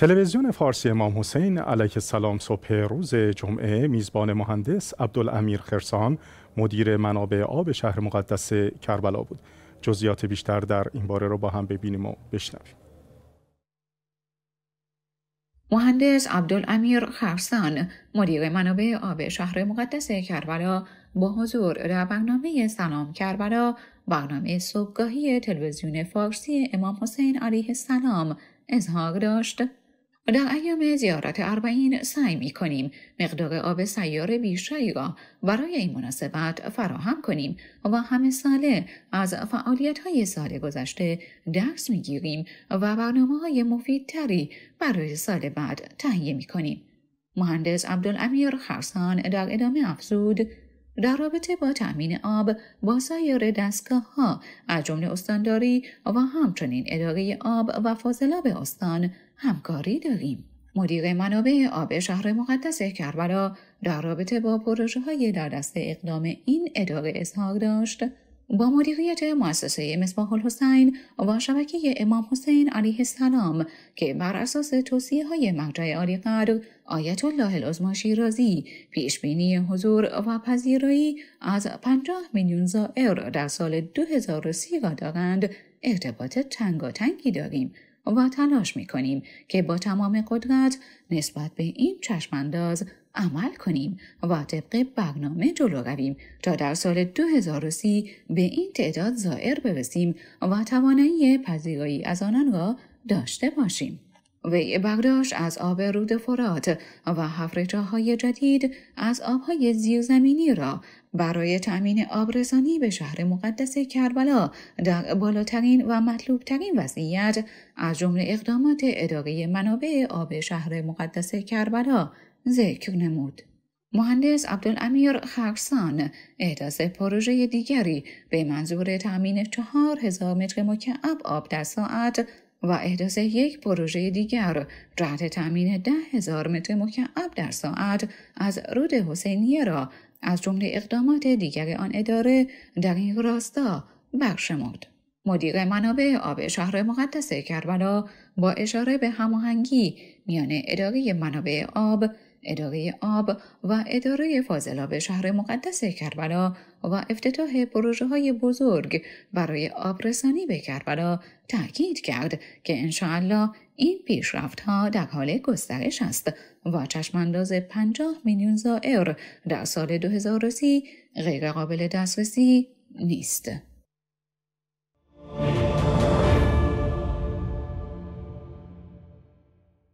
تلویزیون فارسی امام حسین علیه السلام صبح روز جمعه میزبان مهندس عبدالامیر خرسان مدیر منابع آب شهر مقدس کربلا بود جزئیات بیشتر در این باره رو با هم ببینیم و بشنویم مهندس عبدالامیر خرسان مدیر منابع آب شهر مقدس کربلا با حضور در برنامه سلام کربلا برنامه صبحگاهی تلویزیون فارسی امام حسین علیه السلام اظهار داشت در ایام زیارت اربعین سعی می کنیم مقدار آب سیار بیشتری را برای این مناسبت فراهم کنیم و همه ساله از فعالیت های سال گذشته درس می گیریم و برنامه های مفیدتری برای سال بعد تهیه می کنیم. مهندس عبدالامیر خرسان در ادامه افزود در رابطه با تأمین آب با سایر دستگاه ها از جمله استانداری و همچنین اداره آب و فاضلاب استان همکاری داریم. مدیر منابع آب شهر مقدس کربلا در رابطه با پروژه های در دست اقدام این اداره اظهار داشت با مدیریت مؤسسه مصباح الحسین و شبکه امام حسین علیه السلام که بر اساس توصیه های مرجع عالی قدر آیت الله العظما شیرازی پیش بینی حضور و پذیرایی از 50 میلیون زائر در سال 2030 را دارند ارتباط تنگاتنگی داریم و تلاش می کنیم که با تمام قدرت نسبت به این چشمانداز عمل کنیم و طبق برنامه جلو رویم تا در سال 2030 به این تعداد زائر برسیم و توانایی پذیرایی از آنان را داشته باشیم. وی برداشت از آب رود فرات و حفرجاهای جدید از آبهای زیرزمینی را برای تأمین آبرسانی به شهر مقدس کربلا در بالاترین و مطلوبترین وضعیت از جمله اقدامات اداره منابع آب شهر مقدس کربلا ذکر نمود. مهندس عبدالامیر خرسان احداث پروژه دیگری به منظور تامین چهار هزار متر مکعب آب در ساعت و احداث یک پروژه دیگر جهت تامین ده هزار متر مکعب در ساعت از رود حسینیه را از جمله اقدامات دیگر آن اداره در این راستا برشمرد مدیر منابع آب شهر مقدس کربلا با اشاره به هماهنگی میان اداره منابع آب اداره آب و اداره به شهر مقدس کربلا و افتتاح پروژه های بزرگ برای آبرسانی به کربلا تاکید کرد که انشاالله این پیشرفت ها در حال گسترش است و چشمانداز 50 میلیون زائر در سال 2030 غیرقابل دسترسی نیست.